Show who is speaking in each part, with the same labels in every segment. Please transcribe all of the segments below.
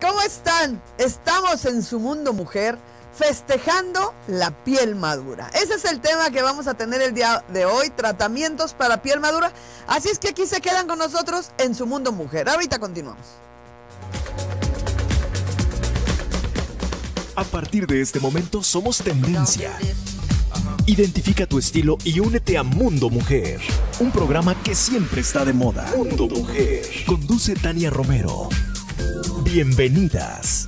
Speaker 1: ¿cómo están? Estamos en su mundo mujer festejando la piel madura. Ese es el tema que vamos a tener el día de hoy, tratamientos para piel madura. Así es que aquí se quedan con nosotros en su mundo mujer. Ahorita continuamos. A partir de este momento somos tendencia. Identifica tu estilo y únete a Mundo Mujer, un programa que siempre está de moda. Mundo Mujer. Conduce Tania Romero Bienvenidas.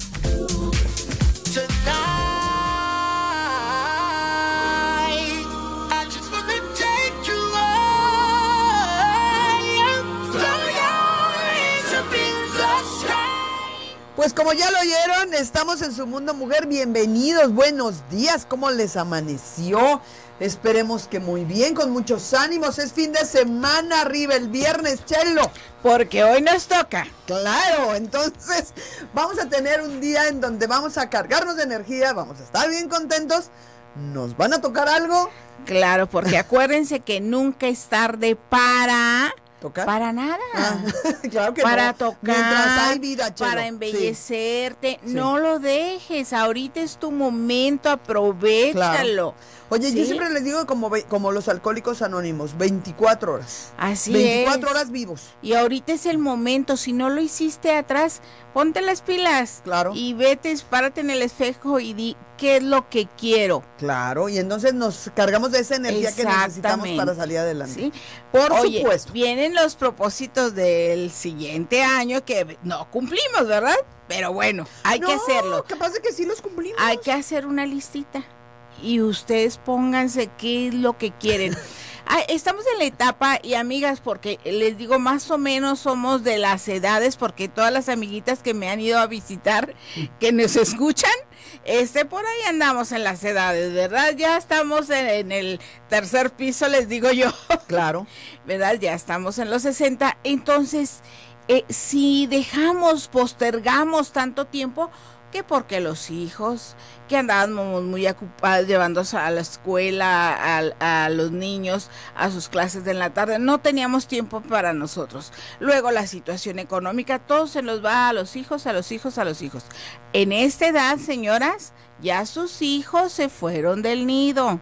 Speaker 1: Pues como ya lo oyeron, estamos en su mundo mujer. Bienvenidos, buenos días, ¿cómo les amaneció? Esperemos que muy bien, con muchos ánimos. Es fin de semana arriba el viernes, Chelo. Porque hoy nos toca. Claro, entonces vamos a tener un día en donde vamos a cargarnos de energía, vamos a estar bien contentos.
Speaker 2: ¿Nos van a
Speaker 1: tocar algo?
Speaker 2: Claro, porque acuérdense que nunca es tarde para... ¿Tocar? Para nada. Ah, claro que para no. tocar, hay vida, para embellecerte. No lo dejes. Ahorita es tu momento, aprovechalo. Oye, yo siempre les digo
Speaker 1: como, como los alcohólicos anónimos, 24 horas. Así 24
Speaker 2: horas vivos. Y ahorita es el momento, si no lo hiciste atrás, ponte las pilas. Claro. Y vete, párate en el espejo y di qué es lo que quiero. Claro, y entonces nos cargamos de esa energía que necesitamos para salir adelante. ¿Sí? Por Oye, supuesto. Vienen los propósitos del siguiente año que no cumplimos, ¿verdad? Pero bueno, hay que hacerlo. Capaz pasa que sí los cumplimos. Hay que hacer una listita y ustedes pónganse qué es lo que quieren. Ah, estamos en la etapa y amigas, porque les digo, más o menos somos de las edades, porque todas las amiguitas que me han ido a visitar, que nos escuchan, este, por ahí andamos en las edades, ¿verdad? Ya estamos en, el tercer piso, les digo yo. Claro. ¿Verdad? Ya estamos en los 60. Entonces, eh, si dejamos, postergamos tanto tiempo, que porque los hijos, que andábamos muy ocupados llevándose a la escuela, a, los niños, a sus clases de en la tarde, no teníamos tiempo para nosotros. Luego la situación económica, todo se nos va a los hijos, a los hijos, a los hijos. En esta edad, señoras, ya sus hijos se fueron del nido.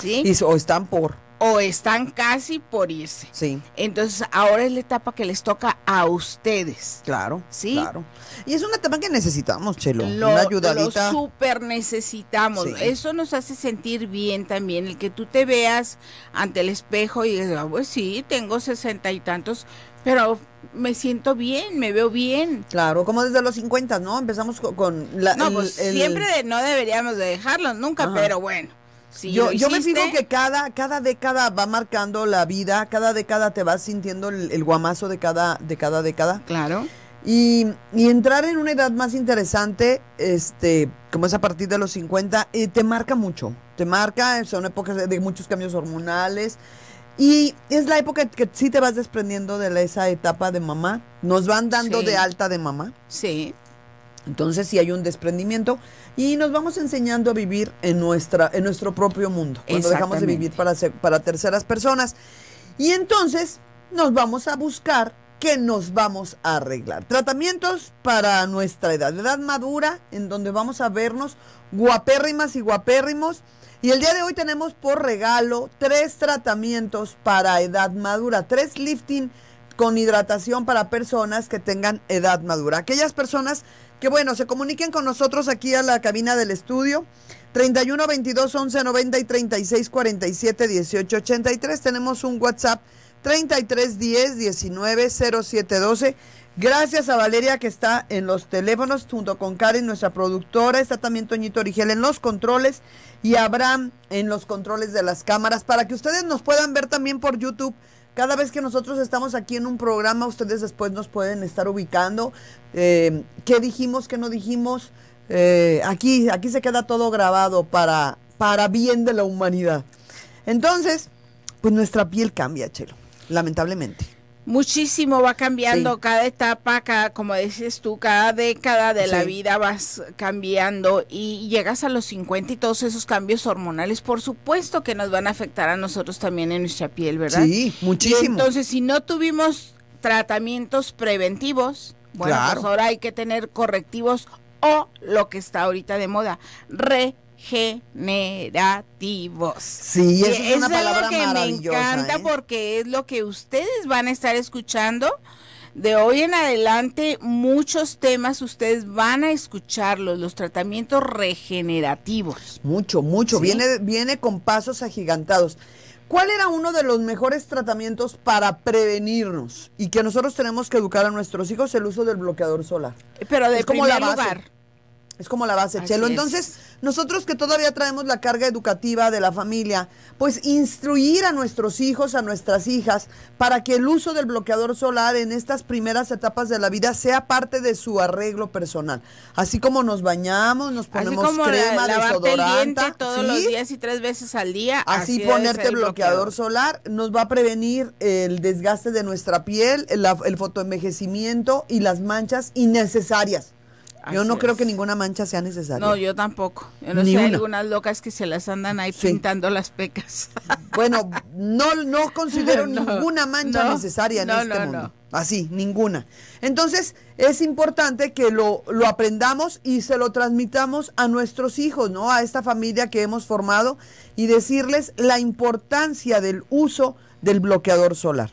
Speaker 2: ¿Sí? Y, o están por o están casi por irse. Sí. Entonces, ahora es la etapa que les toca a ustedes. Claro. Sí. Claro. Y es una etapa que
Speaker 1: necesitamos, Chelo. Lo, una ayudadita. Lo
Speaker 2: súper necesitamos. Eso nos hace sentir bien también. El que tú te veas ante el espejo y digas, ah, pues sí, tengo sesenta y tantos, pero me siento bien, me veo bien. Claro, como desde los 50, ¿no? Empezamos con, la... No, pues siempre no deberíamos de dejarlos, nunca, pero bueno yo, yo me fijo que
Speaker 1: cada, cada década va marcando la vida, cada década te vas sintiendo el, guamazo de cada, de cada década. Claro. Y, entrar en una edad más interesante, este, como es a partir de los 50, eh, te marca mucho. Te marca, son épocas de, muchos cambios hormonales. Y es la época que sí te vas desprendiendo de esa etapa de mamá. Nos van dando de alta de mamá. Sí. Entonces si hay un desprendimiento y nos vamos enseñando a vivir en, nuestra, en nuestro propio mundo, cuando dejamos de vivir para, para terceras personas. Y entonces nos vamos a buscar que nos vamos a arreglar. Tratamientos para nuestra edad, edad madura, en donde vamos a vernos guapérrimas y guapérrimos. Y el día de hoy tenemos por regalo tres tratamientos para edad madura, tres lifting con hidratación para personas que tengan edad madura. Aquellas personas que bueno, se comuniquen con nosotros aquí a la cabina del estudio. 31 22 11 90 y 36 47 18 83. Tenemos un WhatsApp 33 10 19 07 12. Gracias a Valeria que está en los teléfonos junto con Karen, nuestra productora. Está también Toñito Origel en los controles y Abraham en los controles de las cámaras para que ustedes nos puedan ver también por YouTube cada vez que nosotros estamos aquí en un programa, ustedes después nos pueden estar ubicando. Eh, ¿Qué dijimos, qué no dijimos? Eh, aquí, aquí se queda todo grabado para, para bien de la humanidad. Entonces, pues nuestra piel cambia, Chelo, lamentablemente.
Speaker 2: Muchísimo va cambiando cada etapa, cada, como dices tú, cada década de la vida vas cambiando y llegas a los 50 y todos esos cambios hormonales, por supuesto que nos van a afectar a nosotros también en nuestra piel, ¿verdad? Sí, muchísimo. entonces, si no tuvimos tratamientos preventivos, bueno, pues ahora hay que tener correctivos o lo que está ahorita de moda, re generativos. Sí, es, una palabra que me encanta ¿eh? porque es lo que ustedes van a estar escuchando. De hoy en adelante muchos temas ustedes van a escucharlos, los tratamientos regenerativos.
Speaker 1: Mucho, mucho, viene
Speaker 2: viene con pasos agigantados.
Speaker 1: ¿Cuál era uno de los mejores tratamientos para prevenirnos y que nosotros tenemos que educar a nuestros hijos el uso del bloqueador solar?
Speaker 2: Pero de cómo la
Speaker 1: es como la base, Chelo. Entonces, nosotros que todavía traemos la carga educativa de la familia, pues instruir a nuestros hijos, a nuestras hijas, para que el uso del bloqueador solar en estas primeras etapas de la vida sea parte de su arreglo personal. Así como nos bañamos, nos ponemos crema, desodorante.
Speaker 2: todos los días y tres veces al día. Así, ponerte bloqueador,
Speaker 1: solar nos va a prevenir el desgaste de nuestra piel, el fotoenvejecimiento y las manchas innecesarias yo no creo que ninguna mancha sea necesaria.
Speaker 2: No, yo tampoco. Yo no sé, algunas locas que se las andan ahí pintando las pecas.
Speaker 1: Bueno, no, no considero ninguna mancha necesaria en este mundo. Así, ninguna. Entonces, es importante que lo, lo aprendamos y se lo transmitamos a nuestros hijos, ¿no? A esta familia que hemos formado y decirles la importancia del uso del bloqueador solar.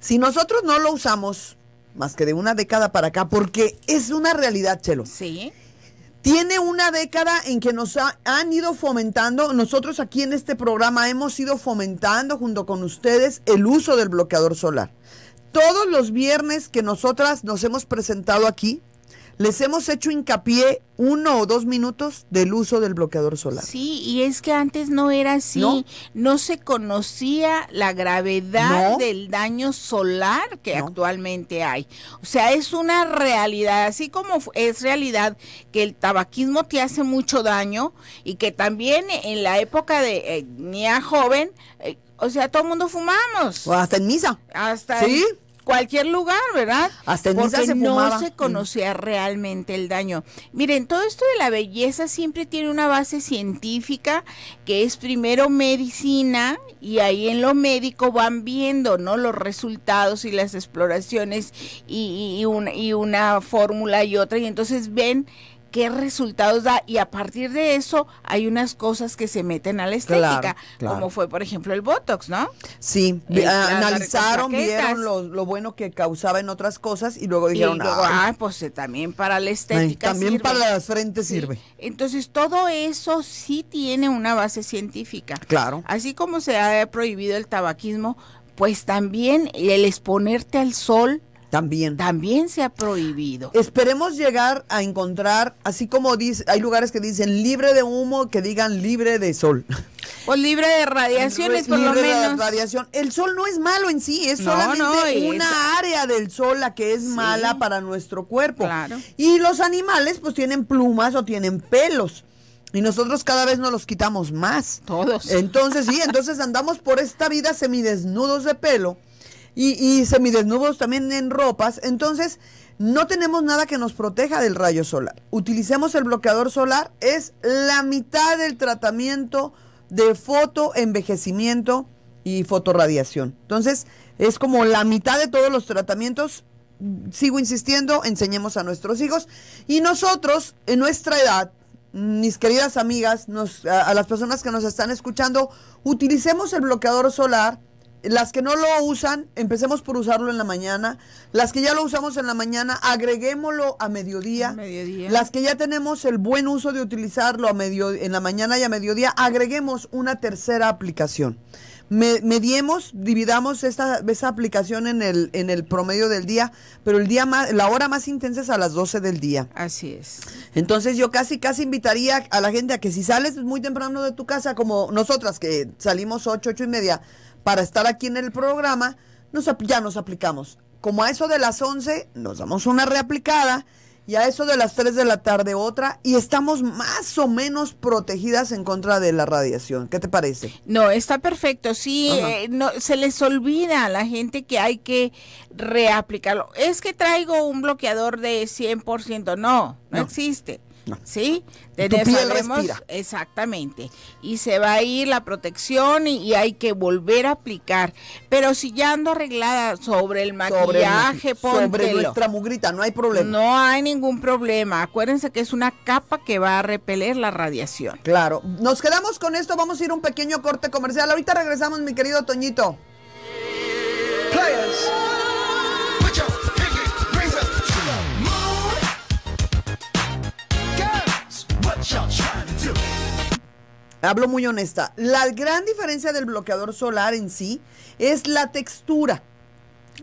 Speaker 1: Si nosotros no lo usamos, más que de una década para acá, porque es una realidad, Chelo. Sí. Tiene una década en que nos han ido fomentando, nosotros aquí en este programa hemos ido fomentando junto con ustedes el uso del bloqueador solar. Todos los viernes que nosotras nos hemos presentado aquí, les hemos hecho hincapié uno o dos minutos del uso del bloqueador solar.
Speaker 2: Sí, y es que antes no era así, no, se conocía la gravedad del daño solar que actualmente hay. O sea, es una realidad, así como es realidad que el tabaquismo te hace mucho daño y que también en la época de niña eh, joven, eh, o sea, todo el mundo fumamos. hasta en misa. Hasta. Sí cualquier lugar, ¿verdad? Hasta no se conocía realmente el daño. Miren, todo esto de la belleza siempre tiene una base científica, que es primero medicina, y ahí en lo médico van viendo, ¿no? Los resultados y las exploraciones una, y una fórmula y otra, y entonces ven qué resultados da y a partir de eso hay unas cosas que se meten a la estética, como fue por ejemplo el Botox, ¿no? Sí, analizaron, vieron lo, bueno que causaba en otras cosas y luego dijeron, ah, pues eh, también para la estética. sirve. también para la frente sirve. Entonces todo eso sí tiene una base científica. Claro. Así como se ha prohibido el tabaquismo, pues también el exponerte al sol también. También se ha prohibido. Esperemos llegar a encontrar, así
Speaker 1: como dice, hay lugares que dicen libre de humo, que digan libre de sol. O libre de radiaciones, por lo menos. radiación. El sol no es malo en sí, es solamente una área del sol la que es mala para nuestro cuerpo. Y los animales, pues tienen plumas o tienen pelos. Y nosotros cada vez nos los quitamos más. Todos. Entonces, sí, entonces andamos por esta vida semidesnudos de pelo y, semidesnudos también en ropas. Entonces, no tenemos nada que nos proteja del rayo solar. Utilicemos el bloqueador solar, es la mitad del tratamiento de fotoenvejecimiento y fotorradiación. Entonces, es como la mitad de todos los tratamientos. Sigo insistiendo, enseñemos a nuestros hijos. Y nosotros, en nuestra edad, mis queridas amigas, a las personas que nos están escuchando, utilicemos el bloqueador solar las que no lo usan, empecemos por usarlo en la mañana. Las que ya lo usamos en la mañana, agreguémoslo a mediodía. Las que ya tenemos el buen uso de utilizarlo a medio, en la mañana y a mediodía, agreguemos una tercera aplicación. mediemos, dividamos esta, aplicación en el, en el promedio del día, pero el día más, la hora más intensa es a las 12 del día. Así es. Entonces yo casi, casi invitaría a la gente a que si sales muy temprano de tu casa, como nosotras que salimos 8, 8 y media, para estar aquí en el programa, nos, ya nos aplicamos. Como a eso de las 11 nos damos una reaplicada y a eso de las 3 de la tarde otra y estamos más o menos protegidas en contra de la radiación. ¿Qué te parece?
Speaker 2: No, está perfecto. Sí, eh, no, se les olvida a la gente que hay que reaplicarlo. Es que traigo un bloqueador de 100%. no, no. existe. Sí, tu piel exactamente. Y se va a ir la protección y, hay que volver a aplicar. Pero si ya ando arreglada sobre el maquillaje, sobre, sobre nuestra mugrita, no hay problema. No hay ningún problema. Acuérdense que es una capa que va a repeler la radiación. Claro. Nos quedamos con esto, vamos a ir a un pequeño corte comercial.
Speaker 1: Ahorita regresamos, mi querido Toñito. Hablo muy honesta. La gran diferencia del bloqueador solar en sí es la textura.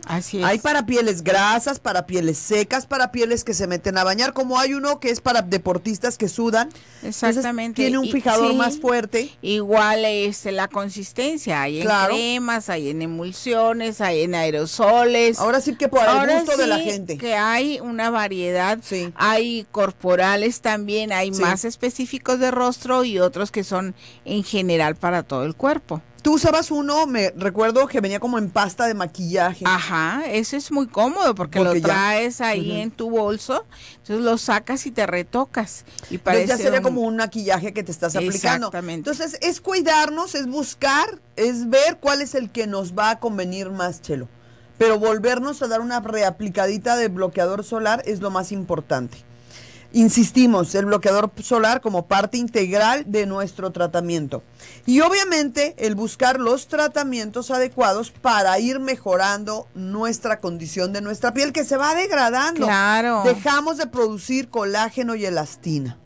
Speaker 1: Así Hay para pieles grasas, para pieles secas, para pieles que se meten a bañar, como hay uno que es para deportistas que sudan. Exactamente. tiene un fijador más
Speaker 2: fuerte. Igual es este, la consistencia. Hay en cremas, hay en emulsiones, hay en aerosoles. Ahora sí que por el gusto de la gente. Que hay una variedad. Sí. Hay corporales también, hay más específicos de rostro y otros que son en general para todo el cuerpo. Tú usabas uno, me recuerdo que venía como en pasta de maquillaje. Ajá, ese es muy cómodo porque, lo traes ahí en tu bolso, entonces lo sacas y te retocas. Y para entonces ya sería como
Speaker 1: un maquillaje que te estás aplicando. Exactamente.
Speaker 2: Entonces es cuidarnos, es buscar,
Speaker 1: es ver cuál es el que nos va a convenir más, Chelo. Pero volvernos a dar una reaplicadita de bloqueador solar es lo más importante. Insistimos, el bloqueador solar como parte integral de nuestro tratamiento. Y obviamente el buscar los tratamientos adecuados para ir mejorando nuestra condición de nuestra piel que se va degradando. Claro. Dejamos de
Speaker 2: producir colágeno y elastina.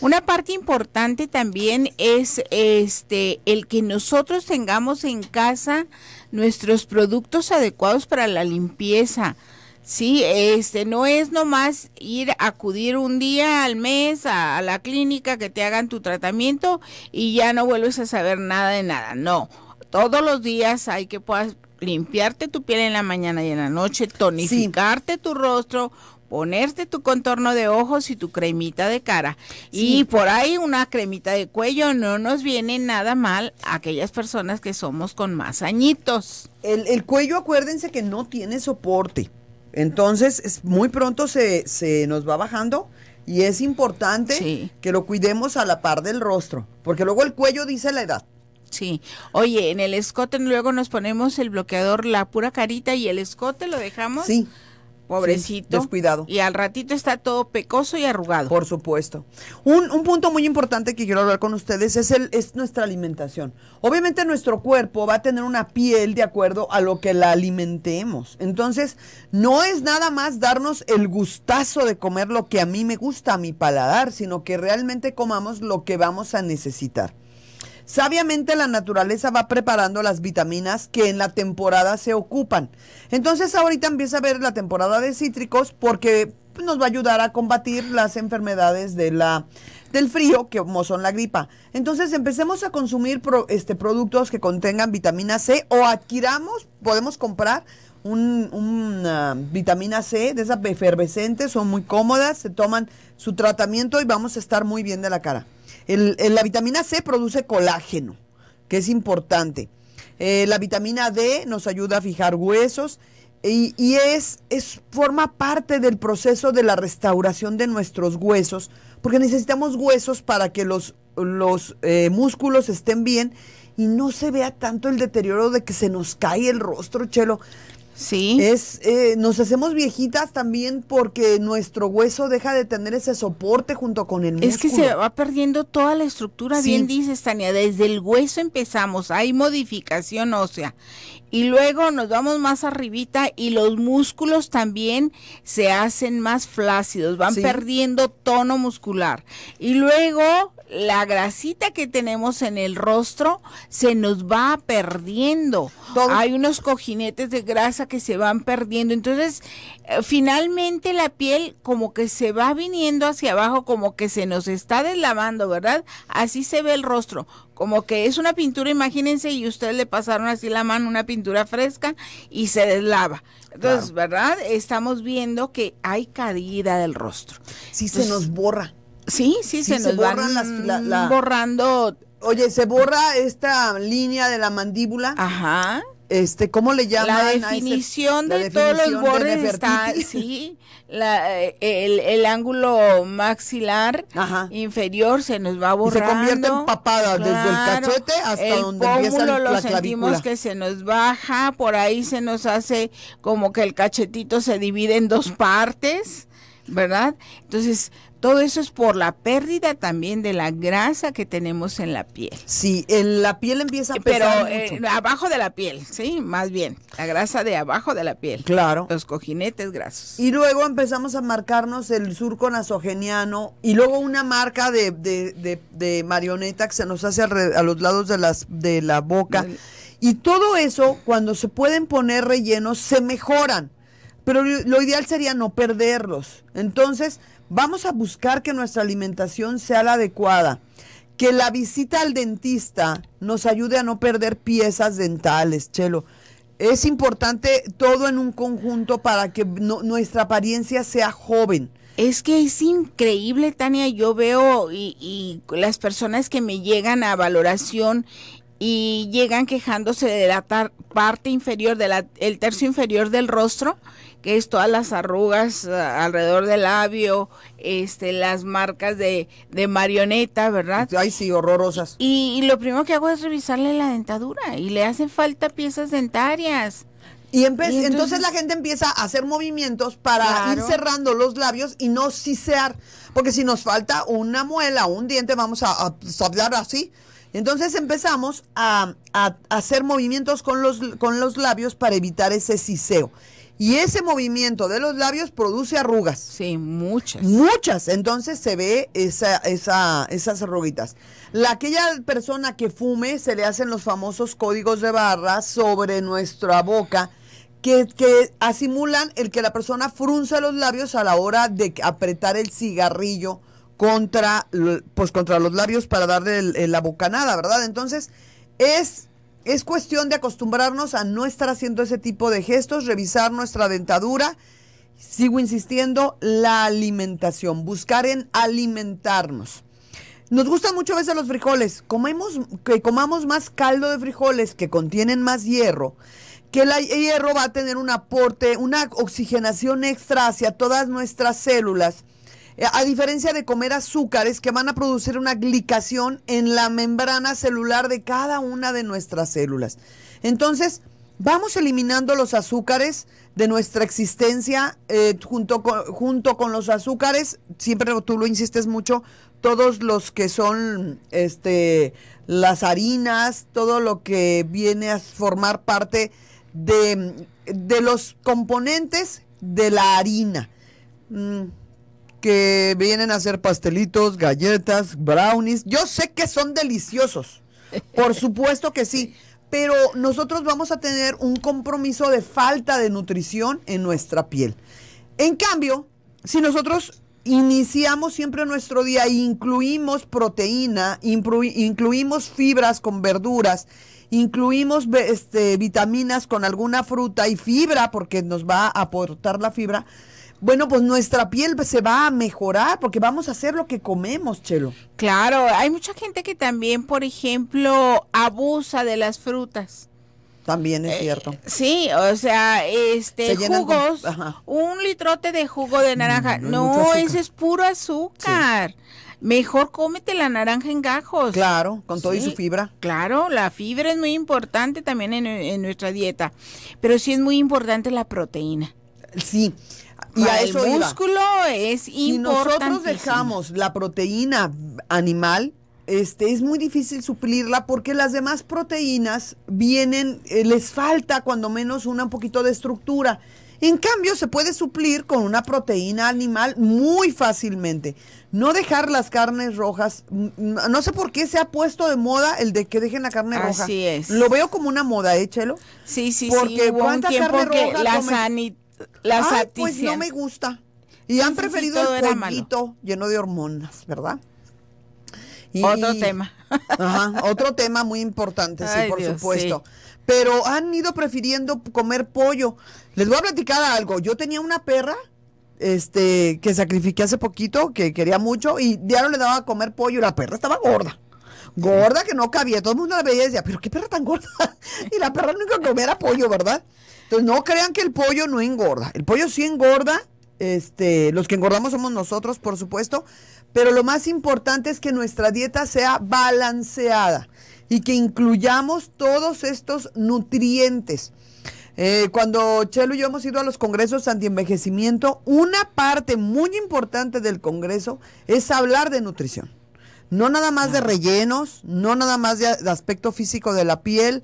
Speaker 2: Una parte importante también es este el que nosotros tengamos en casa nuestros productos adecuados para la limpieza Sí, este no es nomás ir a acudir un día al mes a, la clínica que te hagan tu tratamiento y ya no vuelves a saber nada de nada. No, todos los días hay que puedas limpiarte tu piel en la mañana y en la noche, tonificarte tu rostro, ponerte tu contorno de ojos y tu cremita de cara. Y por ahí una cremita de cuello. No nos viene nada mal a aquellas personas que somos con más añitos. El, el cuello, acuérdense que no tiene soporte.
Speaker 1: Entonces, es, muy pronto se, se nos va bajando y es importante
Speaker 2: que lo cuidemos a la par del rostro, porque luego el cuello dice la edad. Sí, oye, en el escote luego nos ponemos el bloqueador, la pura carita y el escote lo dejamos. Sí pobrecito. descuidado. Y al ratito está todo pecoso y arrugado. Por supuesto.
Speaker 1: Un, punto muy importante que quiero hablar con ustedes es, el, es nuestra alimentación. Obviamente nuestro cuerpo va a tener una piel de acuerdo a lo que la alimentemos. Entonces, no es nada más darnos el gustazo de comer lo que a mí me gusta, a mi paladar, sino que realmente comamos lo que vamos a necesitar. Sabiamente la naturaleza va preparando las vitaminas que en la temporada se ocupan. Entonces ahorita empieza a ver la temporada de cítricos porque nos va a ayudar a combatir las enfermedades de la, del frío, que como son la gripa. Entonces empecemos a consumir este, productos que contengan vitamina C o adquiramos, podemos comprar un, una vitamina C de esas efervescentes, son muy cómodas, se toman su tratamiento y vamos a estar muy bien de la cara la vitamina C produce colágeno, que es importante. Eh, la vitamina D nos ayuda a fijar huesos y, es, forma parte del proceso de la restauración de nuestros huesos, porque necesitamos huesos para que los, los eh, músculos estén bien y no se vea tanto el deterioro de que se nos cae el rostro, Chelo. Sí. Es, eh, nos hacemos viejitas también porque nuestro hueso deja de tener ese soporte junto con el
Speaker 2: músculo. Es que se va perdiendo toda la estructura, bien dices, Tania, desde el hueso empezamos, hay modificación ósea. Y luego nos vamos más arribita y los músculos también se hacen más flácidos, van perdiendo tono muscular. Y luego la grasita que tenemos en el rostro se nos va perdiendo. Hay unos cojinetes de grasa que se van perdiendo. Entonces, eh, finalmente la piel como que se va viniendo hacia abajo, como que se nos está deslavando, ¿verdad? Así se ve el rostro. Como que es una pintura, imagínense, y ustedes le pasaron así la mano una pintura fresca y se deslava. Entonces, ¿verdad? Estamos viendo que hay caída del rostro. Sí, se nos borra Sí, sí, se, nos borran borrando. Oye, se borra esta línea de la mandíbula.
Speaker 1: Ajá. Este, ¿cómo le llama? La definición de todos los bordes está,
Speaker 2: sí, eh, el, ángulo maxilar inferior se nos va borrando. se convierte en papada desde el cachete hasta donde empieza la, lo sentimos que se nos baja, por ahí se nos hace como que el cachetito se divide en dos partes, ¿verdad? Entonces, todo eso es por la pérdida también de la grasa que tenemos en la piel. Sí, en la piel empieza a Pero eh, abajo de la piel, sí, más bien. La grasa de abajo de la piel. Claro. Los cojinetes grasos.
Speaker 1: Y luego empezamos a marcarnos el surco nasogeniano y luego una marca de, marioneta que se nos hace a los lados de, las, de la boca. Y todo eso, cuando se pueden poner rellenos, se mejoran pero lo ideal sería no perderlos. Entonces, vamos a buscar que nuestra alimentación sea la adecuada, que la visita al dentista nos ayude a no perder piezas dentales, Chelo. Es importante todo en un conjunto para que
Speaker 2: nuestra apariencia sea joven. Es que es increíble, Tania. Yo veo y, las personas que me llegan a valoración y llegan quejándose de la parte inferior, del tercio inferior del rostro que es todas las arrugas eh, alrededor del labio, este, las marcas de, marioneta, ¿verdad? Ay, sí, horrorosas. Y, lo primero que hago es revisarle la dentadura y le hacen falta piezas dentarias. Y, entonces, la gente empieza a hacer
Speaker 1: movimientos para ir cerrando los labios y no sisear. Porque si nos falta una muela, un diente, vamos a, a así. Entonces empezamos a, hacer movimientos con los, con los labios para evitar ese siseo. Y ese movimiento de los labios produce arrugas. Sí, muchas. Muchas. Entonces se ve esa, esa, esas arruguitas. La, aquella persona que fume se le hacen los famosos códigos de barra sobre nuestra boca que, que asimulan el que la persona frunza los labios a la hora de apretar el cigarrillo contra, pues, contra los labios para darle la bocanada, ¿verdad? Entonces es es cuestión de acostumbrarnos a no estar haciendo ese tipo de gestos, revisar nuestra dentadura. Sigo insistiendo, la alimentación, buscar en alimentarnos. Nos gustan mucho a veces los frijoles. Comemos, que comamos más caldo de frijoles que contienen más hierro, que el hierro va a tener un aporte, una oxigenación extra hacia todas nuestras células eh, a diferencia de comer azúcares que van a producir una glicación en la membrana celular de cada una de nuestras células. Entonces, vamos eliminando los azúcares de nuestra existencia eh, junto, con, junto con los azúcares, siempre tú lo insistes mucho, todos los que son este, las harinas, todo lo que viene a formar parte de, los componentes de la harina. Mm, que vienen a hacer pastelitos, galletas, brownies. Yo sé que son deliciosos, por supuesto que sí, pero nosotros vamos a tener un compromiso de falta de nutrición en nuestra piel. En cambio, si nosotros iniciamos siempre nuestro día e incluimos proteína, incluimos fibras con verduras, incluimos este, vitaminas con alguna fruta y fibra, porque nos va a aportar la fibra, bueno, pues nuestra piel se va a mejorar porque vamos a hacer lo que comemos, Chelo.
Speaker 2: Claro, hay mucha gente que también, por ejemplo, abusa de las frutas.
Speaker 1: También es eh, cierto.
Speaker 2: sí, o sea, este jugos, un litrote de jugo de naranja, mm, no, ese es puro azúcar. Mejor cómete la naranja en gajos. Claro, con todo y su fibra. Claro, la fibra es muy importante también en, en nuestra dieta, pero sí es muy importante la proteína. Sí, y a eso el músculo es importante. nosotros dejamos la proteína
Speaker 1: animal, este, es muy difícil suplirla porque las demás proteínas vienen, eh, les falta cuando menos una, un poquito de estructura. En cambio, se puede suplir con una proteína animal muy fácilmente. No dejar las carnes rojas. No sé por qué se ha puesto de moda el de que dejen la carne roja. Así es. Lo veo como una moda, ¿eh, Chelo? Sí, sí, Porque sí. Porque la, la pues no me gusta. Y han preferido el pollito lleno de hormonas, ¿verdad? otro tema. otro tema muy importante, sí, por supuesto. Pero han ido prefiriendo comer pollo. Les voy a platicar algo. Yo tenía una perra este, que sacrifiqué hace poquito, que quería mucho, y ya le daba a comer pollo y la perra estaba gorda. Gorda que no cabía, todo el mundo la veía y decía, pero qué perra tan gorda. y la perra nunca comiera pollo, ¿verdad? Entonces, no crean que el pollo no engorda. El pollo sí engorda. Este, los que engordamos somos nosotros, por supuesto. Pero lo más importante es que nuestra dieta sea balanceada y que incluyamos todos estos nutrientes. Eh, cuando Chelo y yo hemos ido a los congresos antienvejecimiento, una parte muy importante del congreso es hablar de nutrición. No nada más de rellenos, no nada más de aspecto físico de la piel,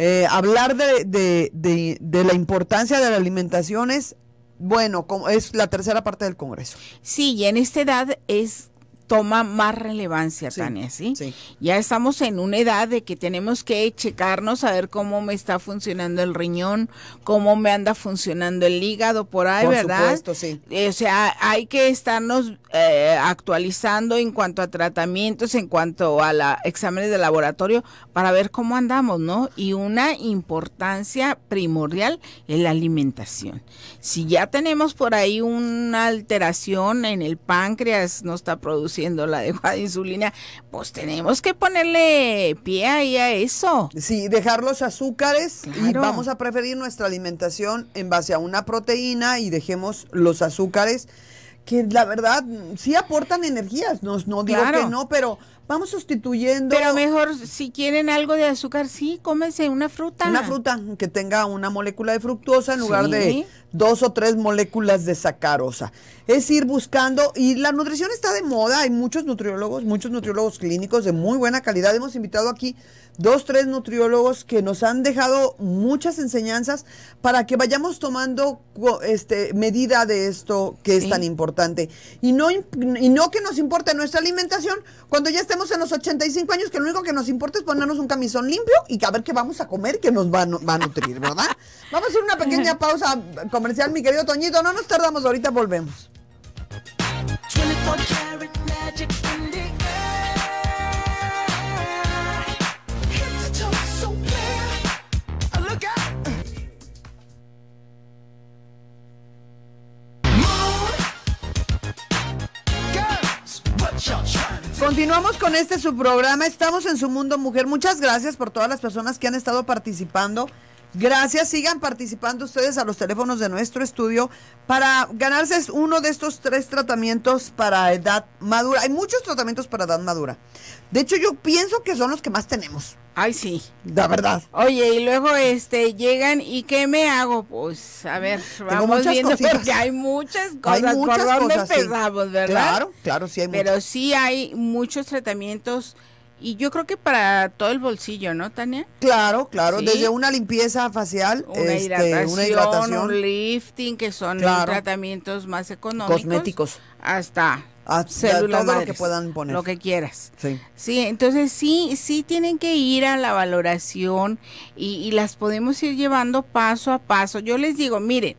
Speaker 1: eh, hablar de, de, de, la importancia de la alimentación es,
Speaker 2: bueno, como es la tercera parte del Congreso. Sí, y en esta edad es toma más relevancia, Tania, ¿sí? ¿sí? Ya estamos en una edad de que tenemos que checarnos a ver cómo me está funcionando el riñón, cómo me anda funcionando el hígado por ahí, ¿verdad? Por supuesto, sí. Eh, o sea, hay que estarnos eh, actualizando en cuanto a tratamientos, en cuanto a la, exámenes de laboratorio, para ver cómo andamos, ¿no? Y una importancia primordial es la alimentación. Si ya tenemos por ahí una alteración en el páncreas, no está produciendo la adecuada insulina, pues tenemos que ponerle pie ahí a eso. Sí, dejar
Speaker 1: los azúcares y vamos a preferir nuestra alimentación en base a una proteína y dejemos los azúcares que la verdad sí aportan energías, no, no digo que no, pero Vamos sustituyendo. Pero mejor,
Speaker 2: si quieren algo de azúcar, sí, cómense una fruta. Una fruta
Speaker 1: que tenga una molécula de fructosa en lugar de dos o tres moléculas de sacarosa. Es ir buscando, y la nutrición está de moda, hay muchos nutriólogos, muchos nutriólogos clínicos de muy buena calidad. Hemos invitado aquí dos, tres nutriólogos que nos han dejado muchas enseñanzas para que vayamos tomando este, medida de esto que es tan importante. Y no, y no que nos importe nuestra alimentación cuando ya estemos en los 85 años que lo único que nos importa es ponernos un camisón limpio y a ver qué vamos a comer que nos va, va a, nutrir, ¿verdad? Vamos a hacer una pequeña pausa comercial, mi querido Toñito. No nos tardamos, ahorita volvemos. Continuamos con este subprograma programa. Estamos en su mundo mujer. Muchas gracias por todas las personas que han estado participando Gracias, sigan participando ustedes a los teléfonos de nuestro estudio para ganarse uno de estos tres tratamientos para edad madura. Hay muchos tratamientos para edad madura. De hecho, yo pienso que son los que más tenemos. Ay, sí. La verdad. Oye,
Speaker 2: y luego este llegan y ¿qué me hago? Pues a ver, vamos viendo porque hay muchas cosas. Hay muchas ¿Por empezamos, verdad? Claro,
Speaker 1: claro, sí hay Pero
Speaker 2: sí hay muchos tratamientos y yo creo que para todo el bolsillo, ¿no, Tania? Claro, claro. Desde
Speaker 1: una limpieza facial, una, este, hidratación, un
Speaker 2: lifting, que son los tratamientos más económicos. Cosméticos. Hasta células que puedan poner. Lo que quieras. Sí. sí. entonces sí, sí tienen que ir a la valoración y, y las podemos ir llevando paso a paso. Yo les digo, miren,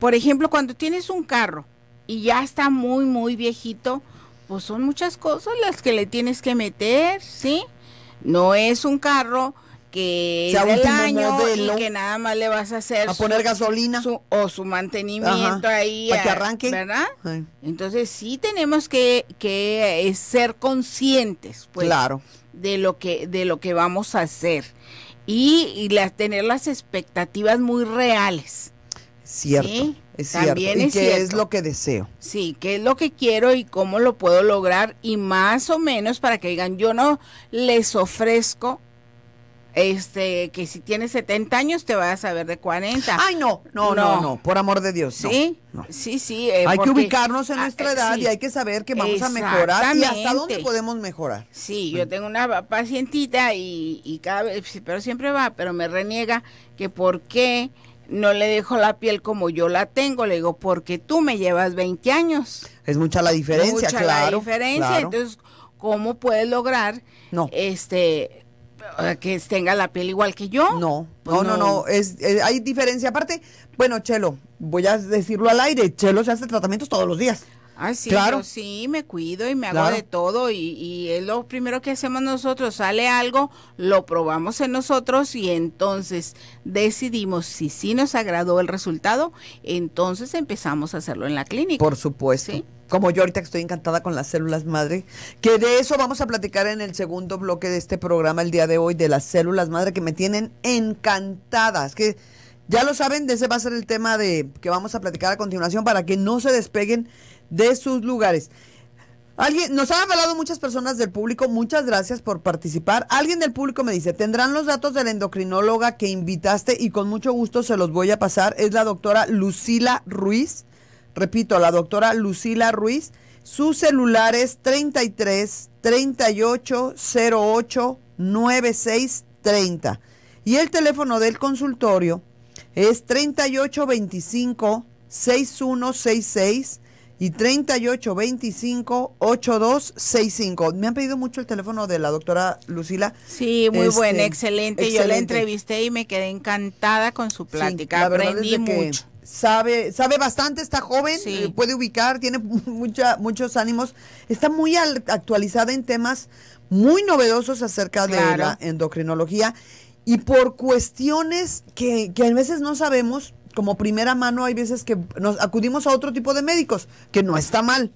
Speaker 2: por ejemplo, cuando tienes un carro y ya está muy, muy viejito, pues son muchas cosas las que le tienes que meter, ¿sí? No es un carro que el año que nada más le vas a hacer a poner gasolina o su mantenimiento ahí para que arranque verdad entonces sí tenemos que, que eh, ser conscientes pues claro de lo que de lo que vamos a hacer y, las tener las expectativas muy reales cierto ¿sí? También Es qué es lo
Speaker 1: que deseo.
Speaker 2: Sí, qué es lo que quiero y cómo lo puedo lograr y más o menos para que digan, yo no les ofrezco este que si tienes 70 años te vas a ver de 40. Ay, no, no, no, no,
Speaker 1: por amor de Dios. sí,
Speaker 2: sí, sí. Eh, hay que ubicarnos en ah, nuestra eh, edad y hay que saber que vamos a mejorar y hasta dónde podemos mejorar. Sí, yo tengo una pacientita y, y cada vez, pero siempre va, pero me reniega que por qué no le dejo la piel como yo la tengo, le digo, porque tú me llevas 20 años.
Speaker 1: Es mucha la diferencia, mucha la diferencia, entonces,
Speaker 2: ¿cómo puedes lograr no. este que tenga la piel igual que yo? No, pues no, no, no,
Speaker 1: es, eh, hay diferencia. Aparte, bueno, Chelo, voy a decirlo al aire, Chelo se hace tratamientos todos los días sí, claro.
Speaker 2: sí, me cuido y me hago de todo y, y, es lo primero que hacemos nosotros. Sale algo, lo probamos en nosotros y entonces decidimos si sí nos agradó el resultado, entonces empezamos a hacerlo en la clínica. Por supuesto. Como yo ahorita estoy encantada con las células madre,
Speaker 1: que de eso vamos a platicar en el segundo bloque de este programa el día de hoy, de las células madre, que me tienen encantadas. Que ya lo saben, de ese va a ser el tema de que vamos a platicar a continuación para que no se despeguen de sus lugares. Alguien, nos han hablado muchas personas del público, muchas gracias por participar. Alguien del público me dice, tendrán los datos de la endocrinóloga que invitaste y con mucho gusto se los voy a pasar. Es la doctora Lucila Ruiz. Repito, la doctora Lucila Ruiz. Su celular es 33 38 08 96 30. Y el teléfono del consultorio es 38 25 6166 y 3825-8265. Me han pedido mucho el teléfono de la doctora Lucila.
Speaker 2: Sí, muy buena, este, excelente. Yo la entrevisté y me quedé encantada con su plática. Aprendí mucho. Sabe, sabe bastante,
Speaker 1: está joven, eh, puede ubicar, tiene mucha, muchos ánimos, está muy actualizada en temas muy novedosos acerca de la endocrinología y por cuestiones que, que a veces no sabemos, como primera mano hay veces que nos acudimos a otro tipo de médicos, que no está mal.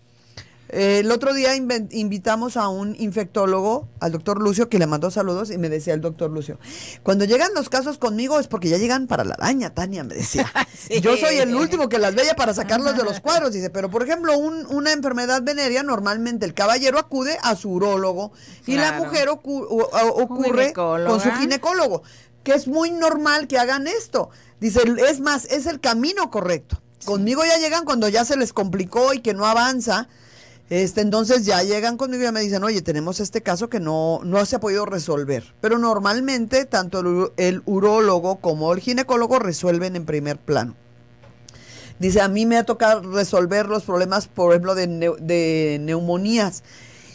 Speaker 1: el otro día invitamos a un infectólogo, al doctor Lucio, que le mandó saludos y me decía el doctor Lucio, cuando llegan los casos conmigo es porque ya llegan para la araña, Tania, me decía. Yo soy el último que las veía para sacarlos de los cuadros, dice, pero por ejemplo, una enfermedad venérea, normalmente el caballero acude a su urólogo y la mujer ocurre con su ginecólogo que es muy normal que hagan esto. Dice, es más, es el camino correcto. Conmigo ya llegan cuando ya se les complicó y que no avanza. Este, entonces ya llegan conmigo y me dicen, oye, tenemos este caso que no, no se ha podido resolver. Pero normalmente tanto el, urólogo como el ginecólogo resuelven en primer plano. Dice, a mí me ha tocado resolver los problemas, por ejemplo, de, de neumonías.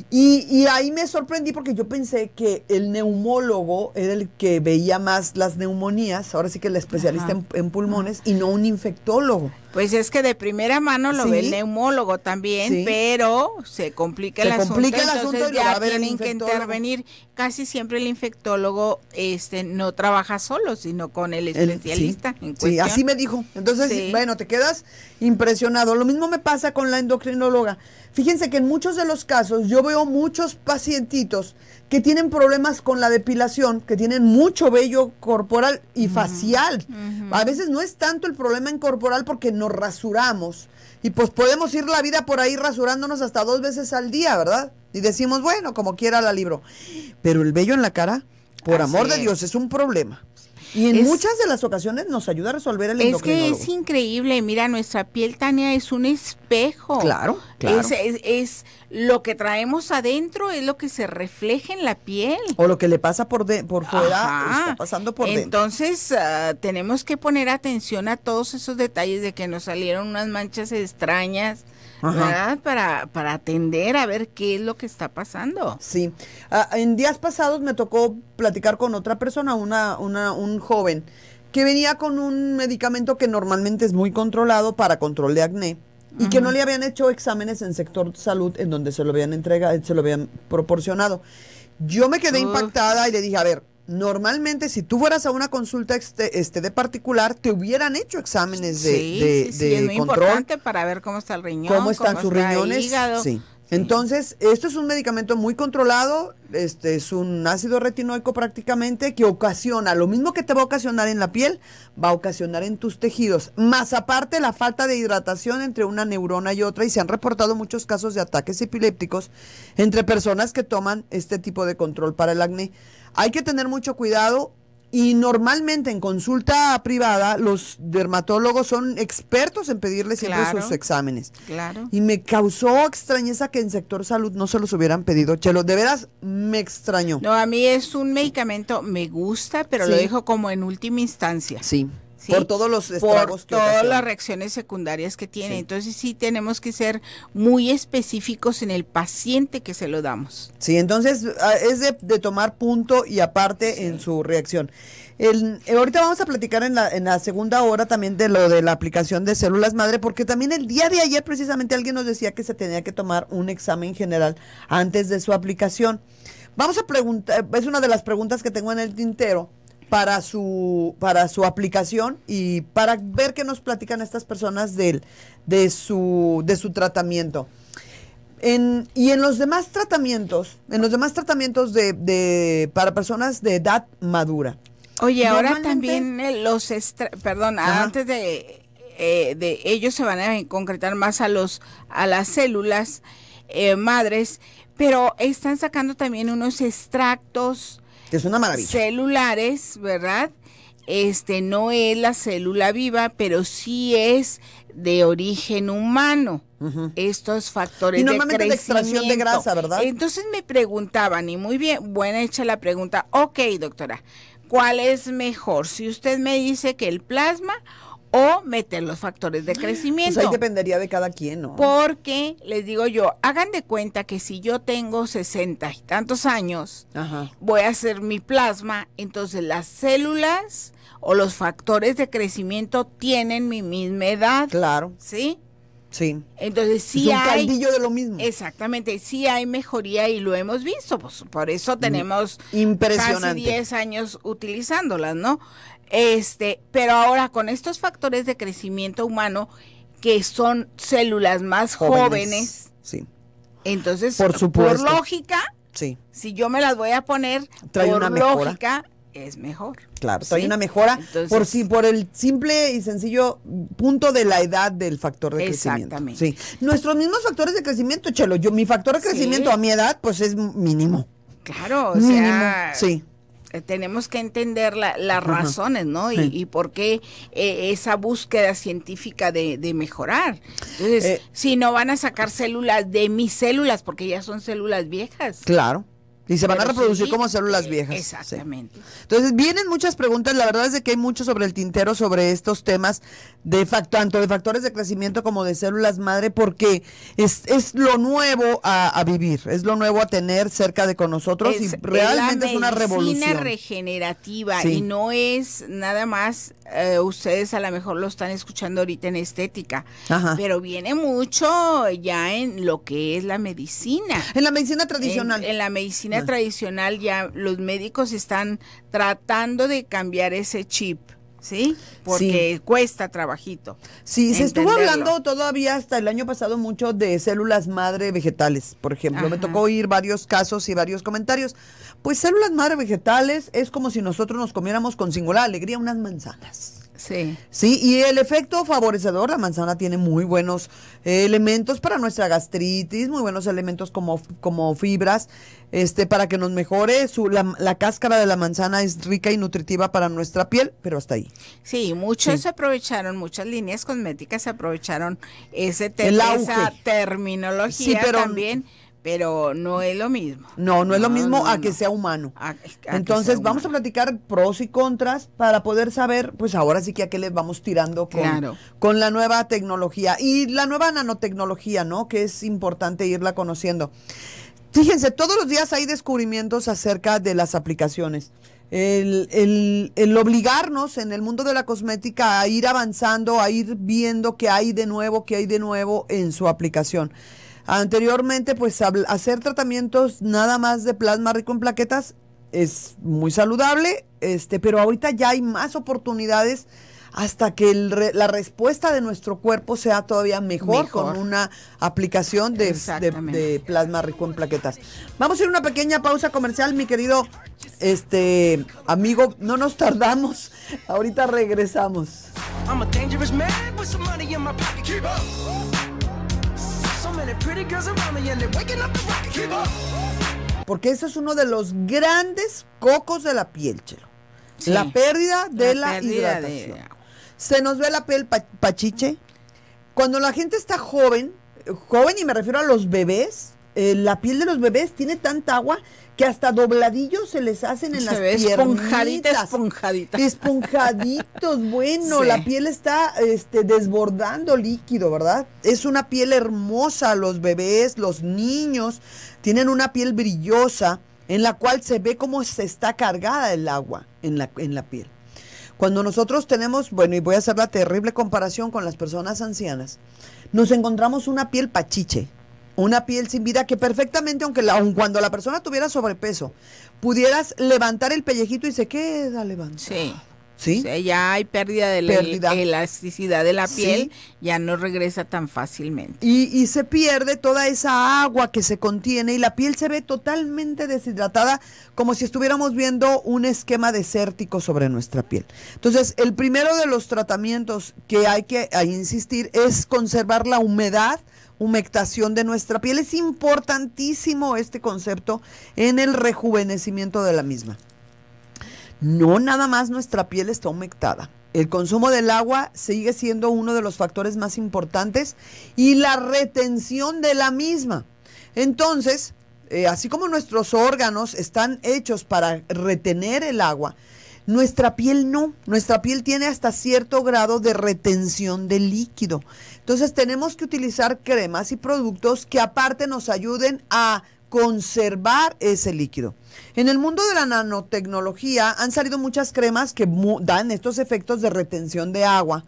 Speaker 1: Y, ahí me sorprendí porque yo pensé que el neumólogo era el que veía más las neumonías, ahora sí que el especialista en, pulmones, y no un infectólogo.
Speaker 2: Pues es que de primera mano lo ve el neumólogo también, pero se complica se el complica asunto. El ya tienen que intervenir. Casi siempre el infectólogo este no trabaja solo, sino con el especialista. sí. así
Speaker 1: me dijo. Entonces, bueno, te quedas impresionado. Lo mismo me pasa con la endocrinóloga. Fíjense que en muchos de los casos yo veo muchos pacientitos que tienen problemas con la depilación, que tienen mucho vello corporal y facial. A veces no es tanto el problema en corporal porque nos rasuramos y pues podemos ir la vida por ahí rasurándonos hasta dos veces al día, ¿verdad? Y decimos, bueno, como quiera la libro. Pero el vello en la cara, por amor de Dios, es un problema.
Speaker 2: Y en muchas de las ocasiones nos ayuda a resolver el Es que es increíble, mira, nuestra piel, Tania, es un espejo. Claro, claro. Es, lo que traemos adentro, es lo que se refleja en la piel.
Speaker 1: O lo que le pasa por, de, por fuera, está
Speaker 2: pasando por Entonces, dentro. Entonces, ah, tenemos que poner atención a todos esos detalles de que nos salieron unas manchas extrañas, para, para atender a ver qué es lo que está pasando. Sí. Ah, en días pasados me tocó platicar con otra persona, una, una,
Speaker 1: un joven, que venía con un medicamento que normalmente es muy controlado para control de acné y que no le habían hecho exámenes en sector salud en donde se lo habían entregado, se lo habían proporcionado. Yo me quedé impactada y le dije, a ver, normalmente si tú fueras a una consulta este, este, de particular, te hubieran hecho exámenes de, sí, es muy control. importante
Speaker 2: para ver cómo está el riñón, cómo están sus está riñones. El hígado. Sí.
Speaker 1: Entonces, esto es un medicamento muy controlado, este es un ácido retinoico prácticamente que ocasiona lo mismo que te va a ocasionar en la piel, va a ocasionar en tus tejidos, más aparte la falta de hidratación entre una neurona y otra y se han reportado muchos casos de ataques epilépticos entre personas que toman este tipo de control para el acné. Hay que tener mucho cuidado, y normalmente en consulta privada los dermatólogos son expertos en pedirles siempre sus exámenes. Claro. Y me causó extrañeza que en sector salud no se los hubieran pedido.
Speaker 2: Chelo, de veras me extrañó. No, a mí es un medicamento, me gusta, pero lo dejo como en última instancia. Sí. Por todos los estragos todas las reacciones secundarias que tiene. Entonces sí tenemos que ser muy específicos en el paciente que se lo damos.
Speaker 1: Sí, entonces es de, tomar punto y aparte en su reacción. El, eh, ahorita vamos a platicar en la, en la segunda hora también de lo de la aplicación de células madre, porque también el día de ayer precisamente alguien nos decía que se tenía que tomar un examen general antes de su aplicación. Vamos a preguntar, es una de las preguntas que tengo en el tintero para su, para su aplicación y para ver qué nos platican estas personas de, de, su, de su tratamiento. y en los demás tratamientos, en los demás tratamientos de, de para personas de edad madura.
Speaker 2: Oye, ahora también eh, los, extra, perdón, antes de, eh, de ellos se van a concretar más a los a las células eh, madres, pero están sacando también unos extractos es una maravilla. Celulares, ¿verdad? Este no es la célula viva, pero sí es de origen humano. Estos factores y normalmente de, de extracción de grasa, ¿verdad? Entonces me preguntaban, y muy bien, buena hecha la pregunta. Ok, doctora, ¿cuál es mejor? Si usted me dice que el plasma o meter los factores de crecimiento. Pues ahí
Speaker 1: dependería de cada quien, ¿no?
Speaker 2: Porque, les digo yo, hagan de cuenta que si yo tengo sesenta y tantos años, voy a hacer mi plasma, entonces las células o los factores de crecimiento tienen mi misma edad. Claro. ¿Sí? Sí. Entonces sí hay, caldillo de lo mismo. Exactamente, sí hay mejoría y lo hemos visto, pues por eso mm. tenemos
Speaker 1: Impresionante.
Speaker 2: 10 años utilizándolas, ¿no? Este, pero ahora con estos factores de crecimiento humano que son células más jóvenes, sí. entonces por, supuesto. lógica, sí. si yo me las voy a poner por lógica es mejor.
Speaker 1: Claro, soy una mejora por si por el simple y sencillo punto de la edad del factor de crecimiento. Sí. Nuestros mismos factores de crecimiento, Chelo, yo mi factor de crecimiento a mi edad pues es mínimo.
Speaker 2: Claro, mínimo, sí. Eh, tenemos que entender las razones, ¿no? Y, por qué eh, esa búsqueda científica de, mejorar. Entonces, eh, si no van a sacar células de mis células, porque ya son células viejas. Claro.
Speaker 1: Y se van a reproducir como células eh, viejas. Exactamente.
Speaker 2: Entonces, vienen muchas preguntas.
Speaker 1: La verdad es de que hay mucho sobre el tintero, sobre estos temas, de facto, tanto de factores de crecimiento como de células madre, porque es, lo nuevo a, vivir, es lo nuevo a tener cerca de con nosotros y realmente es, una revolución.
Speaker 2: regenerativa y no es nada más, eh, ustedes a lo mejor lo están escuchando ahorita en estética, pero viene mucho ya en lo que es la medicina. En la medicina tradicional. en la medicina tradicional ya los médicos están tratando de cambiar ese chip. ¿sí? Porque cuesta trabajito. Sí, se estuvo hablando
Speaker 1: todavía hasta el año pasado mucho de células madre vegetales, por ejemplo. Me tocó oír varios casos y varios comentarios. Pues células madre vegetales es como si nosotros nos comiéramos con singular alegría unas manzanas. Sí. Sí, y el efecto favorecedor, la manzana tiene muy buenos eh, elementos para nuestra gastritis, muy buenos elementos como, como fibras, este, para que nos mejore. Su, la, cáscara de la manzana es rica y nutritiva para nuestra piel, pero hasta ahí.
Speaker 2: Sí, muchos se aprovecharon, muchas líneas cosméticas aprovecharon ese esa terminología pero, también pero no es lo mismo. No, no, es lo mismo a que sea humano. Entonces vamos a platicar pros y contras
Speaker 1: para poder saber, pues ahora sí que a qué les vamos tirando con, la nueva tecnología y la nueva nanotecnología, ¿no? Que es importante irla conociendo. Fíjense, todos los días hay descubrimientos acerca de las aplicaciones. El, el, obligarnos en el mundo de la cosmética a ir avanzando, a ir viendo qué hay de nuevo, qué hay de nuevo en su aplicación. Anteriormente, pues hacer tratamientos nada más de plasma rico en plaquetas es muy saludable, este, pero ahorita ya hay más oportunidades hasta que la respuesta de nuestro cuerpo sea todavía mejor, con una aplicación de, plasma rico en plaquetas. Vamos a ir a una pequeña pausa comercial, mi querido este amigo, no nos tardamos. Ahorita regresamos. Porque eso es uno de los grandes cocos de la piel, Chelo. la pérdida de la, hidratación. Se nos ve la piel pachiche. Cuando la gente está joven, joven y me refiero a los bebés, eh, la piel de los bebés tiene tanta agua que hasta dobladillos se les hacen en las piernas.
Speaker 2: esponjadita,
Speaker 1: Esponjaditos, bueno, la piel está este, desbordando líquido, ¿verdad? Es una piel hermosa, los bebés, los niños tienen una piel brillosa en la cual se ve cómo se está cargada el agua en la, en la piel. Cuando nosotros tenemos, bueno, y voy a hacer la terrible comparación con las personas ancianas, nos encontramos una piel pachiche, una piel sin vida que perfectamente, aunque la, aun cuando la persona tuviera sobrepeso, pudieras levantar el pellejito y se queda levantado.
Speaker 2: Sí. ¿Sí? ya hay pérdida de la elasticidad de la piel, ya no regresa tan fácilmente.
Speaker 1: Y, se pierde toda esa agua que se contiene y la piel se ve totalmente deshidratada, como si estuviéramos viendo un esquema desértico sobre nuestra piel. Entonces, el primero de los tratamientos que hay que insistir es conservar la humedad humectación de nuestra piel. Es importantísimo este concepto en el rejuvenecimiento de la misma. No nada más nuestra piel está humectada. El consumo del agua sigue siendo uno de los factores más importantes y la retención de la misma. Entonces, eh, así como nuestros órganos están hechos para retener el agua, nuestra piel no, nuestra piel tiene hasta cierto grado de retención de líquido. Entonces tenemos que utilizar cremas y productos que aparte nos ayuden a conservar ese líquido. En el mundo de la nanotecnología han salido muchas cremas que dan estos efectos de retención de agua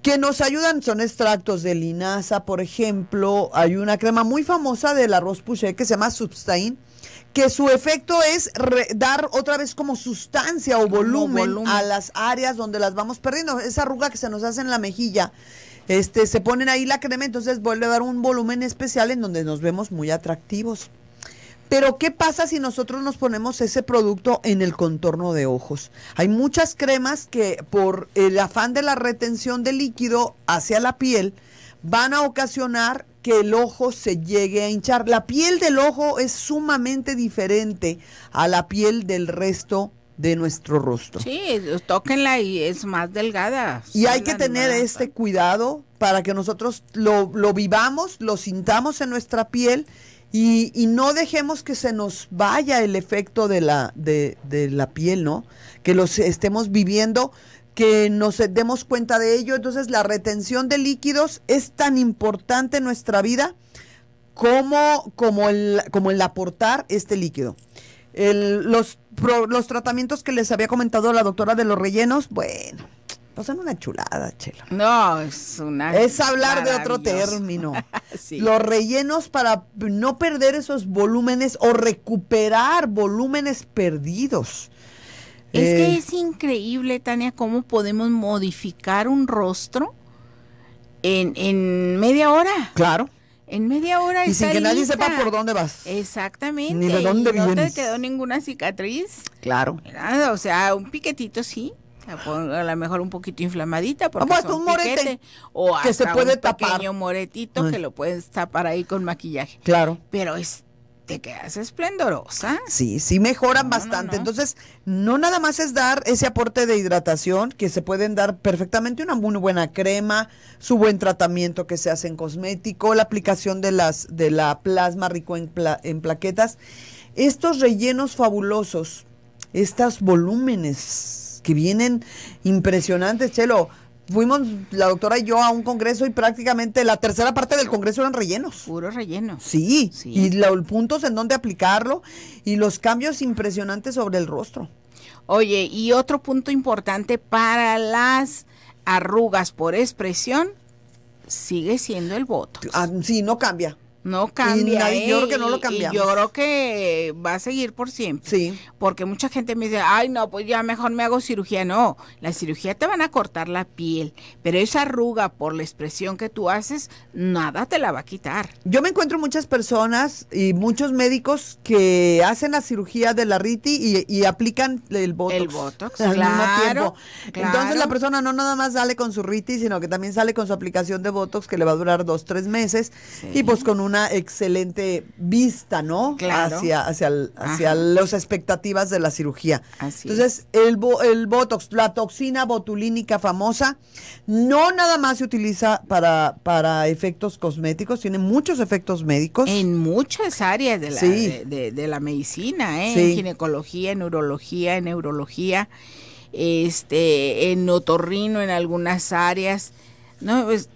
Speaker 1: que nos ayudan son extractos de linaza, por ejemplo, hay una crema muy famosa del arroz puché que se llama Substain, que su efecto es dar otra vez como sustancia o volumen, volumen, a las áreas donde las vamos perdiendo, esa arruga que se nos hace en la mejilla. Este, se ponen ahí la crema, entonces vuelve a dar un volumen especial en donde nos vemos muy atractivos. Pero ¿qué pasa si nosotros nos ponemos ese producto en el contorno de ojos? Hay muchas cremas que por el afán de la retención de líquido hacia la piel van a ocasionar que el ojo se llegue a hinchar. La piel del ojo es sumamente diferente a la piel del resto de nuestro rostro.
Speaker 2: Sí, tóquenla y es más delgada.
Speaker 1: Y hay que tener este cuidado para que nosotros lo, vivamos, lo sintamos en nuestra piel y, no dejemos que se nos vaya el efecto de la, de, la piel, ¿no? Que los estemos viviendo que nos demos cuenta de ello. Entonces la retención de líquidos es tan importante en nuestra vida como, como, el, como el aportar este líquido. los los tratamientos que les había comentado la doctora de los rellenos, bueno, pues son una chulada, Chelo.
Speaker 2: No, es una. Es hablar de otro término. Los
Speaker 1: rellenos para no perder esos volúmenes
Speaker 2: o recuperar volúmenes perdidos. Es que eh, es increíble, Tania, cómo podemos modificar un rostro en, en media hora. Claro. En media hora y sin que nadie sepa por dónde vas. Exactamente. Ni de dónde y No te quedó ninguna cicatriz. Claro. Nada, o sea, un piquetito sí. A lo mejor un poquito inflamadita. Porque o son un morete. o que se puede un tapar. pequeño moretito que lo puedes tapar ahí con maquillaje. Claro. Pero es te quedas esplendorosa.
Speaker 1: Sí, sí mejoran
Speaker 2: bastante. Entonces, no nada más es dar ese
Speaker 1: aporte de hidratación, que se pueden dar perfectamente una buena crema, su buen tratamiento que se hace en cosmético, la aplicación de las de la plasma rico en plaquetas, estos rellenos fabulosos, estos volúmenes que vienen impresionantes, chelo fuimos la doctora y yo a un congreso y prácticamente la tercera parte del congreso eran rellenos.
Speaker 2: Puro relleno. Sí,
Speaker 1: sí. y los puntos en donde
Speaker 2: aplicarlo y los cambios impresionantes sobre el rostro. Oye, y otro punto importante para las arrugas por expresión sigue siendo el voto. Ah, sí, no cambia. No cambia. Y, yo creo que no lo cambiamos. Y yo creo que va a seguir por siempre. Sí. Porque mucha gente me dice, ay, no, pues ya mejor me hago cirugía. No, la cirugía te van a cortar la piel, pero esa arruga por la expresión que tú haces, nada te la va a quitar.
Speaker 1: Yo me encuentro muchas personas y muchos médicos que hacen la cirugía de la riti y, aplican el botox. El botox, al mismo tiempo. Entonces la persona no nada más sale con su riti, sino que también sale con su aplicación de botox que le va a durar dos, tres meses y pues con una excelente vista, ¿no? Claro. Hacia, hacia, las expectativas de la cirugía.
Speaker 2: Así Entonces,
Speaker 1: El, el Botox, la toxina botulínica famosa, no nada más se utiliza para, para efectos cosméticos, tiene muchos efectos médicos. En muchas áreas de
Speaker 2: la, la medicina, ¿eh? en ginecología, en urología, en neurología, este, en otorrino, en algunas áreas. No, pues,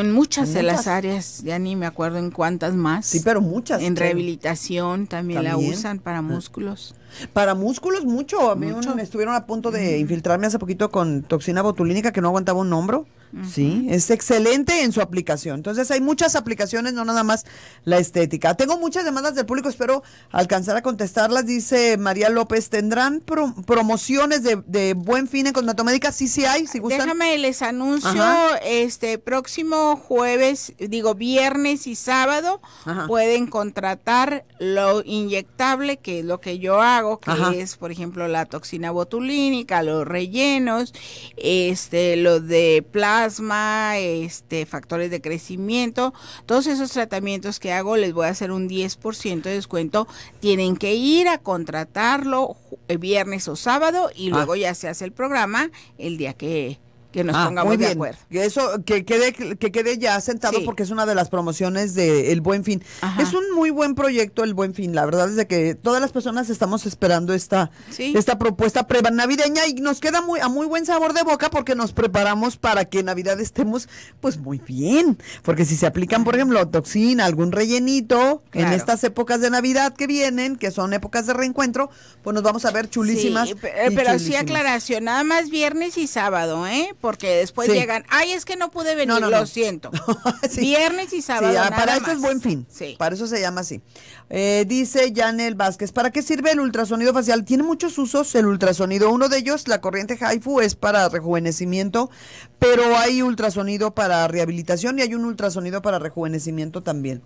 Speaker 2: en muchas, de las áreas, ya ni me acuerdo en cuántas más. Sí, pero muchas. En rehabilitación también. la usan para ah. músculos.
Speaker 1: Para músculos, mucho. A mí estuvieron a punto de infiltrarme hace poquito con toxina botulínica que no aguantaba un hombro. Sí, es excelente en su aplicación. Entonces hay muchas aplicaciones, no nada más la estética. Tengo muchas demandas del público, espero alcanzar a contestarlas. Dice María López, ¿tendrán promociones de, buen fin en cosmetomédica? Sí, sí hay, si gustan.
Speaker 2: Déjame, les anuncio, este próximo jueves, digo viernes y sábado, pueden contratar lo inyectable, que es lo que yo hago que es, por ejemplo, la toxina botulínica, los rellenos, este, lo de plasma, este, factores de crecimiento, todos esos tratamientos que hago, les voy a hacer un 10% de descuento. Tienen que ir a contratarlo eh, viernes o sábado y ah. luego ya se hace el programa el día que que nos ponga ah, muy bien. de acuerdo. Eso, que quede, que quede ya
Speaker 1: sentado porque es una de las promociones de El Buen Fin. Es un muy buen proyecto El Buen Fin, la verdad es que todas las personas estamos esperando esta, esta propuesta pre-navideña y nos queda muy, a muy buen sabor de boca porque nos preparamos para que en Navidad estemos pues muy bien. Porque si se aplican, por ejemplo, toxina, algún rellenito en estas épocas de Navidad que vienen, que son épocas de reencuentro, pues nos vamos a ver chulísimas. Eh, pero, sí
Speaker 2: aclaración, nada más viernes y sábado, ¿eh? porque después llegan, ay, es que no pude venir, lo siento. Viernes y sábado. Ah, para esto es
Speaker 1: buen fin. Para eso se llama así. Eh, dice Janel Vázquez, ¿para qué sirve el ultrasonido facial? Tiene muchos usos el ultrasonido. Uno de ellos, la corriente Haifu... es para rejuvenecimiento, pero hay ultrasonido para rehabilitación y hay un ultrasonido para rejuvenecimiento también.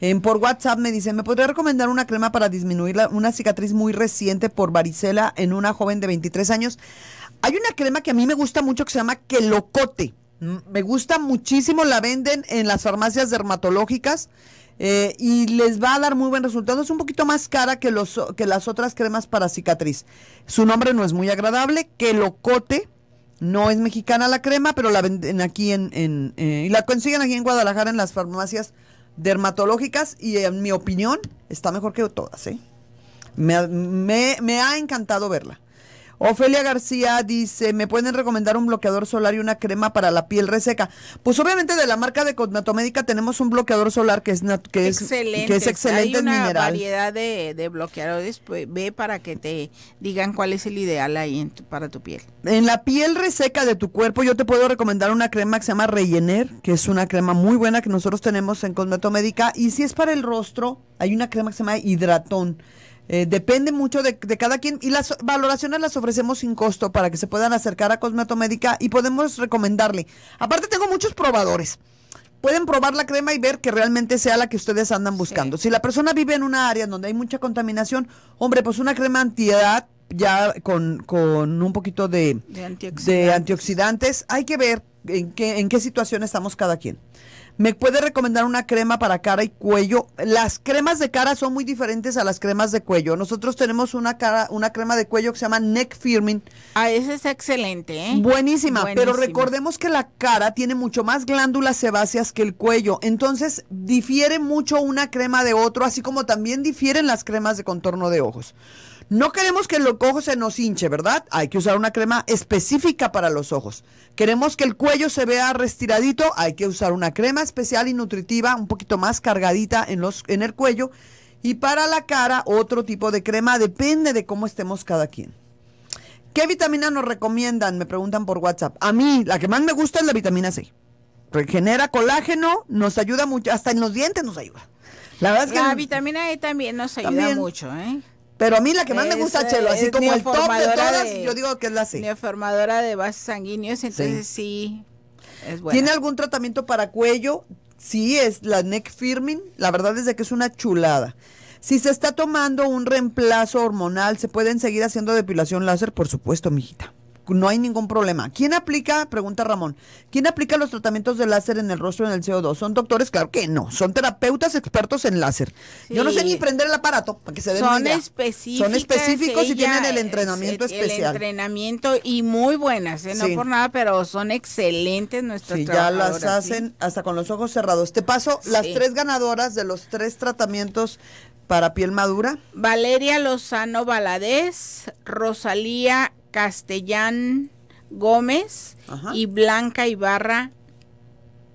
Speaker 1: En, por WhatsApp me dice, ¿me podría recomendar una crema para disminuir una cicatriz muy reciente por varicela en una joven de 23 años? Hay una crema que a mí me gusta mucho que se llama quelocote. Me gusta muchísimo, la venden en las farmacias dermatológicas eh, y les va a dar muy buen resultado. Es un poquito más cara que, los, que las otras cremas para cicatriz. Su nombre no es muy agradable, quelocote. No es mexicana la crema, pero la venden aquí en, eh, y la consiguen aquí en Guadalajara en las farmacias dermatológicas y en mi opinión está mejor que todas, ¿eh? me ha encantado verla. Ofelia García dice, ¿me pueden recomendar un bloqueador solar y una crema para la piel reseca? Pues obviamente de la marca de Cosmetomédica tenemos un bloqueador solar que es que es excelente, que es excelente Hay una variedad
Speaker 2: de, bloqueadores, pues, ve para que te digan cuál es el ideal ahí para tu piel.
Speaker 1: En la piel reseca de tu cuerpo yo te puedo recomendar una crema que se llama Rellener, que es una crema muy buena que nosotros tenemos en Cosmetomédica y si es para el rostro, hay una crema que se llama Hidratón eh, depende mucho de, cada quien y las valoraciones las ofrecemos sin costo para que se puedan acercar a Cosmetomédica y podemos recomendarle. Aparte tengo muchos probadores. Pueden probar la crema y ver que realmente sea la que ustedes andan buscando. Si la persona vive en una área donde hay mucha contaminación, hombre, pues una crema antiedad ya con, un poquito de,
Speaker 2: antioxidantes. de
Speaker 1: antioxidantes. Hay que ver en qué, en qué situación estamos cada quien. ¿Me puede recomendar una crema para cara y cuello? Las cremas de cara son muy diferentes a las cremas de cuello. Nosotros tenemos una, cara, una crema de cuello que se llama Neck Firming.
Speaker 2: Ah, esa es excelente, ¿eh? Buenísima, pero recordemos
Speaker 1: que la cara tiene mucho más glándulas sebáceas que el cuello. Entonces, difiere mucho una crema de otro, así como también difieren las cremas de contorno de ojos. No queremos que el ojo se nos hinche, ¿verdad? Hay que usar una crema específica para los ojos. Queremos que el cuello se vea restiradito, hay que usar una crema especial y nutritiva, un poquito más cargadita en, los, en el cuello. Y para la cara, otro tipo de crema, depende de cómo estemos cada quien. ¿Qué vitamina nos recomiendan? Me preguntan por WhatsApp. A mí, la que más me gusta es la vitamina C. Regenera colágeno, nos ayuda mucho, hasta en los dientes nos ayuda. La verdad es que. La
Speaker 2: vitamina E también nos ayuda mucho, ¿eh? Pero a mí la que más me gusta, Chelo, así como el top de todas, yo digo que es la C. Neoformadora de vasos sanguíneos, entonces sí, es buena. ¿Tiene algún tratamiento para cuello?
Speaker 1: Sí, es la neck firming. La verdad es que es una chulada. Si se está tomando un reemplazo hormonal, ¿se pueden seguir haciendo depilación láser? Por supuesto, mijita no hay ningún problema. ¿Quién aplica, pregunta Ramón, quién aplica los tratamientos de láser en el rostro en el CO2? ¿Son doctores? Claro que no, son terapeutas expertos en láser. Yo no sé ni prender el aparato, para que se den Son específicos. Son específicos y tienen el entrenamiento especial. El
Speaker 2: entrenamiento y muy buenas, ¿eh? no por nada, pero son excelentes nuestras sí, ya las hacen
Speaker 1: hasta con los ojos
Speaker 2: cerrados. Te paso las tres ganadoras de los tres tratamientos para
Speaker 1: piel madura?
Speaker 2: Valeria Lozano Valadez, Rosalía Castellán Gómez y Blanca Ibarra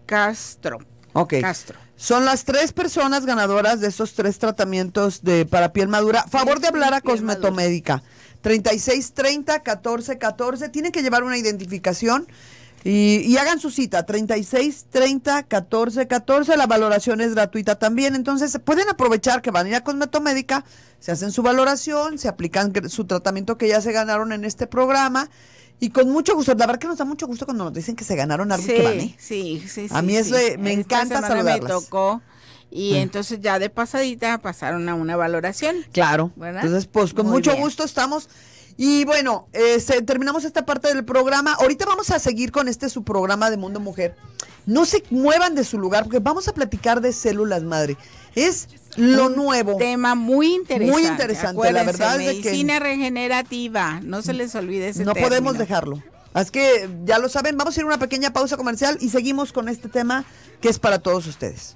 Speaker 2: Castro.
Speaker 1: Ok. Castro. Son las tres personas ganadoras de esos tres tratamientos de para piel madura. Favor de hablar a Cosmetomédica. 14 14 Tienen que llevar una identificación y, hagan su cita, 36 30 14 14. La valoración es gratuita también. Entonces, pueden aprovechar que van a ir a Cosmetomédica, se hacen su valoración, se aplican su tratamiento que ya se ganaron en este programa. Y con mucho gusto, la verdad que nos da mucho gusto cuando nos dicen que se ganaron algo sí, que van, ¿eh?
Speaker 2: Sí, sí, A mí eso me encanta saludarlas. tocó y mm. entonces ya de pasadita pasaron a una valoración.
Speaker 1: Claro. ¿verdad? Entonces, pues con mucho gusto estamos y bueno, eh, terminamos esta parte del programa. Ahorita vamos a seguir con este su programa de Mundo Mujer. No se muevan de su lugar porque vamos a platicar de células madre. Es lo un nuevo. Tema muy interesante. Muy interesante, la verdad. Es medicina
Speaker 2: regenerativa, no se les olvide ese No podemos dejarlo.
Speaker 1: Así que ya lo saben, vamos a ir a una pequeña pausa comercial y seguimos con este tema que es para todos ustedes.